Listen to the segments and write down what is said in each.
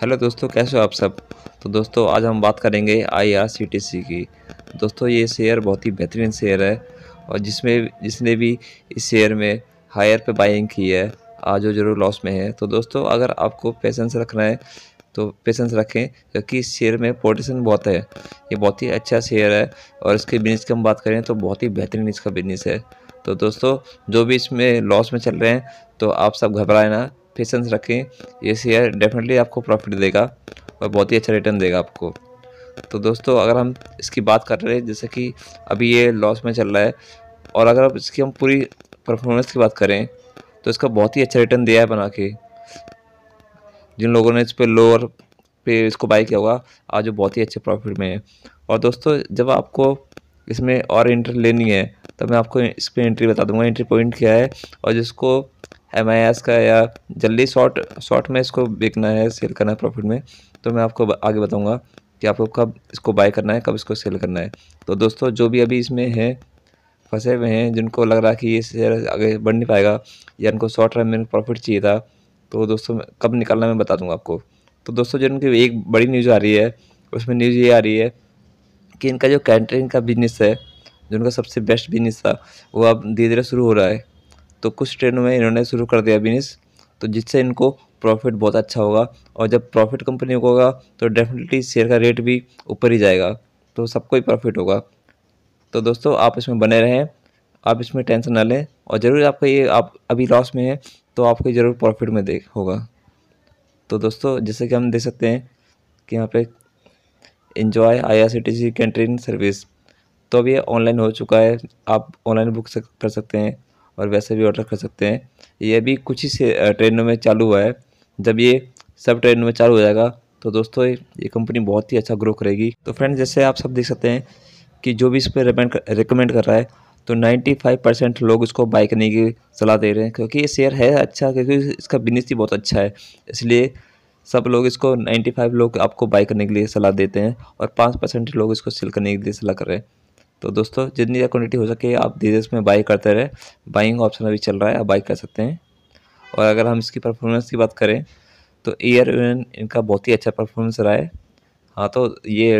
hello दोस्तों कैसे हो आप सब तो दोस्तों आज हम बात करेंगे आईआरसीटीसी की दोस्तों ये शेयर बहुत ही बेहतरीन शेयर है और जिसमें जिसने भी इस शेयर में हायर पे बाइंग की है आज वो जरूर लॉस में है तो दोस्तों अगर आपको पेशेंस रखना है तो पेशेंस रखें क्योंकि इस शेयर में पोटेशन बहुत है ये बहुत ही अच्छा शेयर है और इसके बिजनेस की हम बात करें तो बहुत ही बेहतरीन इसका बिजनेस है तो दोस्तों जो भी इसमें लॉस में चल रहे हैं तो आप सब घबराए ना पेशेंस रखें ये शेयर डेफिनेटली आपको प्रॉफिट देगा और बहुत ही अच्छा रिटर्न देगा आपको तो दोस्तों अगर हम इसकी बात कर रहे हैं जैसे कि अभी ये लॉस में चल रहा है और अगर आप इसकी हम पूरी परफॉर्मेंस की बात करें तो इसका बहुत ही अच्छा रिटर्न दिया है बना के जिन लोगों ने इस पर लोअर पे इसको बाई किया होगा आज वो बहुत ही अच्छे प्रॉफिट में है और दोस्तों जब आपको इसमें और एंट्री लेनी है तो मैं आपको इस पर एंट्री बता दूंगा एंट्री पॉइंट क्या है और जिसको एम का या जल्दी शॉर्ट शॉर्ट में इसको बेचना है सेल करना है प्रॉफिट में तो मैं आपको आगे बताऊँगा कि आपको कब इसको बाय करना है कब इसको सेल करना है तो दोस्तों जो भी अभी इसमें हैं फंसे हुए हैं जिनको लग रहा है कि ये शेयर आगे बढ़ नहीं पाएगा या इनको शॉर्ट टर्म में प्रॉफिट चाहिए था तो दोस्तों कब निकालना मैं बता दूंगा आपको तो दोस्तों जो इनकी एक बड़ी न्यूज़ आ रही है उसमें न्यूज़ ये आ रही है कि इनका जो कैंटरिंग का बिजनेस है जो उनका सबसे बेस्ट बिजनेस था वो अब धीरे धीरे शुरू हो रहा है तो कुछ ट्रेनों में इन्होंने शुरू कर दिया बिजनेस तो जिससे इनको प्रॉफिट बहुत अच्छा होगा और जब प्रॉफिट कंपनी को होगा तो डेफिनेटली शेयर का रेट भी ऊपर ही जाएगा तो सबको ही प्रॉफिट होगा तो दोस्तों आप इसमें बने रहें आप इसमें टेंशन ना लें और ज़रूर आपका ये आप अभी लॉस में है तो आपको ज़रूर प्रॉफिट में देख होगा तो दोस्तों जैसे कि हम देख सकते हैं कि यहाँ पे enjoy I R C T C canteen service तो अभी ये ऑनलाइन हो चुका है आप ऑनलाइन बुक कर सकते हैं और वैसे भी ऑर्डर कर सकते हैं ये अभी कुछ ही से ट्रेनों में चालू हुआ है जब ये सब ट्रेनों में चालू हो जाएगा तो दोस्तों ये कंपनी बहुत ही अच्छा ग्रो करेगी तो फ्रेंड जैसे आप सब देख सकते हैं कि जो भी इस पर रिकमेंड कर रहा है तो 95 परसेंट लोग इसको बाई करने की सलाह दे रहे हैं क्योंकि ये शेयर है अच्छा क्योंकि इसका बिजनेस ही बहुत अच्छा है इसलिए सब लोग इसको 95 लोग आपको बाई करने के लिए सलाह देते हैं और 5 परसेंट लोग इसको सेल करने के लिए सलाह कर रहे हैं तो दोस्तों जितनी ज़्यादा क्वान्टिटी हो सके आप धीरे धीरे इसमें बाई करते रहे बाइंग ऑप्शन अभी चल रहा है आप बाई कर सकते हैं और अगर हम इसकी परफॉर्मेंस की बात करें तो ईयर इनका बहुत ही अच्छा परफॉर्मेंस रहा है हाँ तो ये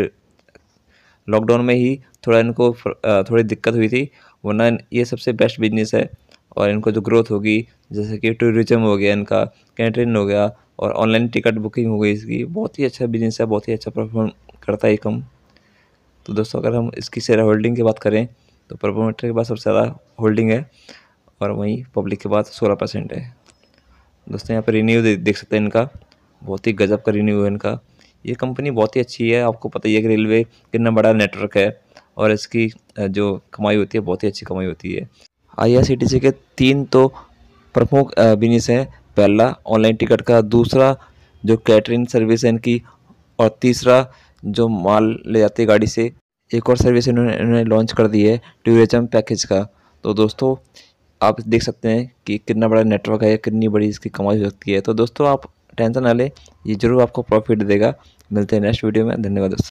लॉकडाउन में ही थोड़ा इनको थोड़ी दिक्कत हुई थी वरना ये सबसे बेस्ट बिजनेस है और इनको जो ग्रोथ होगी जैसे कि टूरिज्म हो गया इनका कैंट्रीन हो गया और ऑनलाइन टिकट बुकिंग हो गई इसकी बहुत ही अच्छा बिजनेस है बहुत ही अच्छा परफॉर्म करता है कम तो दोस्तों अगर हम इसकी शेयर होल्डिंग की बात करें तो प्रोपोमीटर के पास सबसे ज़्यादा होल्डिंग है और वहीं पब्लिक के पास सोलह परसेंट है दोस्तों यहाँ पर रिन्यू दे, देख सकते हैं इनका बहुत ही गजब का रिन्यू है इनका ये कंपनी बहुत ही अच्छी है आपको पता ही है कि रेलवे कितना बड़ा नेटवर्क है और इसकी जो कमाई होती है बहुत ही अच्छी कमाई होती है आई के तीन तो प्रमुख बिजनेस हैं पहला ऑनलाइन टिकट का दूसरा जो कैटरिंग सर्विस है इनकी और तीसरा जो माल ले जाती है गाड़ी से एक और सर्विस इन्होंने इन्होंने लॉन्च कर दी है टूरिज्म पैकेज का तो दोस्तों आप देख सकते हैं कि कितना बड़ा नेटवर्क है कितनी बड़ी इसकी कमाई हो सकती है तो दोस्तों आप टेंशन ना लें ये ज़रूर आपको प्रॉफिट देगा मिलते हैं नेक्स्ट वीडियो में धन्यवाद दोस्तों